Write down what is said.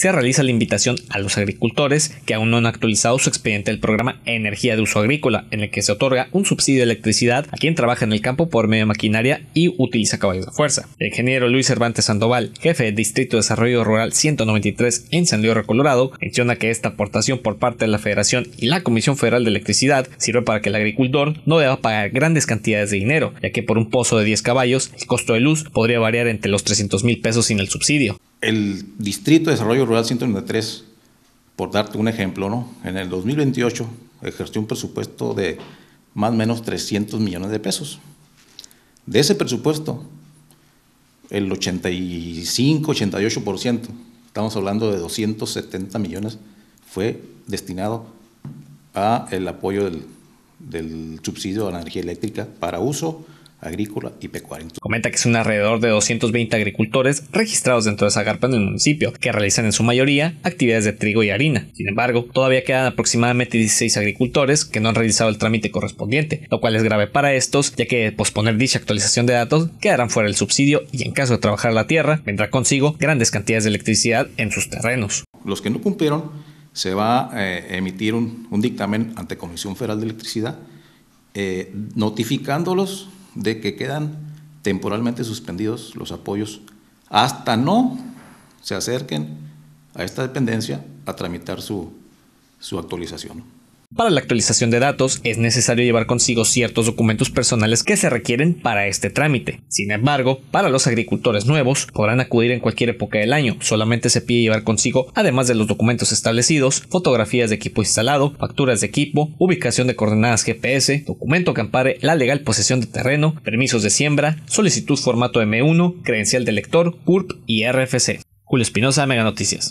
se realiza la invitación a los agricultores que aún no han actualizado su expediente del programa Energía de Uso Agrícola, en el que se otorga un subsidio de electricidad a quien trabaja en el campo por medio de maquinaria y utiliza caballos de fuerza. El ingeniero Luis Cervantes Sandoval, jefe de Distrito de Desarrollo Rural 193 en San Diego, Colorado, menciona que esta aportación por parte de la Federación y la Comisión Federal de Electricidad sirve para que el agricultor no deba pagar grandes cantidades de dinero, ya que por un pozo de 10 caballos el costo de luz podría variar entre los 300 mil pesos sin el subsidio el Distrito de Desarrollo Rural 193, por darte un ejemplo, ¿no? en el 2028 ejerció un presupuesto de más o menos 300 millones de pesos. De ese presupuesto, el 85-88%, estamos hablando de 270 millones, fue destinado al apoyo del, del subsidio a la energía eléctrica para uso agrícola y pecuaria. Comenta que son alrededor de 220 agricultores registrados dentro de garpa en el municipio, que realizan en su mayoría actividades de trigo y harina. Sin embargo, todavía quedan aproximadamente 16 agricultores que no han realizado el trámite correspondiente, lo cual es grave para estos, ya que posponer dicha actualización de datos quedarán fuera del subsidio y en caso de trabajar la tierra, vendrá consigo grandes cantidades de electricidad en sus terrenos. Los que no cumplieron, se va eh, a emitir un, dictamen ante Comisión Federal de Electricidad eh, notificándolos de que quedan temporalmente suspendidos los apoyos hasta no se acerquen a esta dependencia a tramitar su, su actualización. Para la actualización de datos es necesario llevar consigo ciertos documentos personales que se requieren para este trámite. Sin embargo, para los agricultores nuevos podrán acudir en cualquier época del año, solamente se pide llevar consigo, además de los documentos establecidos, fotografías de equipo instalado, facturas de equipo, ubicación de coordenadas GPS, documento que ampare la legal posesión de terreno, permisos de siembra, solicitud formato M1, credencial de lector, CURP y RFC. Julio Espinosa, Mega Noticias.